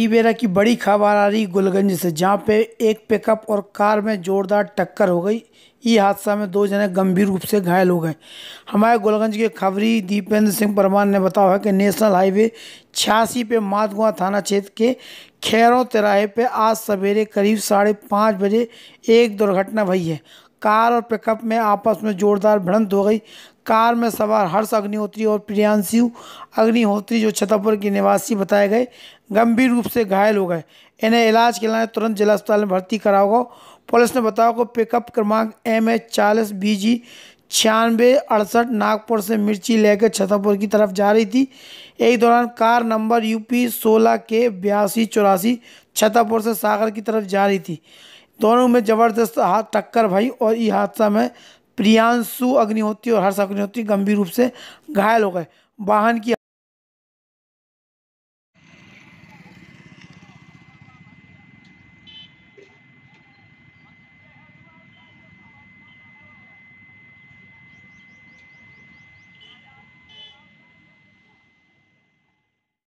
ईबेरा की बड़ी खबर आ रही गुलगंज से जहां पे एक पिकअप और कार में जोरदार टक्कर हो गई ये हादसा में दो जने गंभीर रूप से घायल हो गए हमारे गुलगंज के खबरी दीपेंद्र सिंह परमार ने बताया है कि नेशनल हाईवे छियासी पे माधगुआ थाना क्षेत्र के खैरों तिराहे पे आज सवेरे करीब साढ़े पाँच बजे एक दुर्घटना हुई है कार और पिकअप में आपस में जोरदार भिड़ंत हो गई कार में सवार हर्ष अग्निहोत्री और प्रियांशु अग्निहोत्री जो छतरपुर के निवासी बताए गए गंभीर रूप से घायल हो गए इन्हें इलाज के लिए तुरंत जिला अस्पताल में भर्ती कराया पुलिस ने बताया कि पिकअप क्रमांक एम एच चालीस बी जी छियानवे अड़सठ नागपुर से मिर्ची लेकर छतरपुर की तरफ जा रही थी एक दौरान कार नंबर यूपी सोलह के बयासी चौरासी छतरपुर से सागर की तरफ जा रही थी दोनों में ज़बरदस्त हाथ टक्कर भाई और ये हादसा में प्रियांशु अग्निहोत्री और हर्ष अग्निहोत्री गंभीर रूप से घायल हो गए वाहन की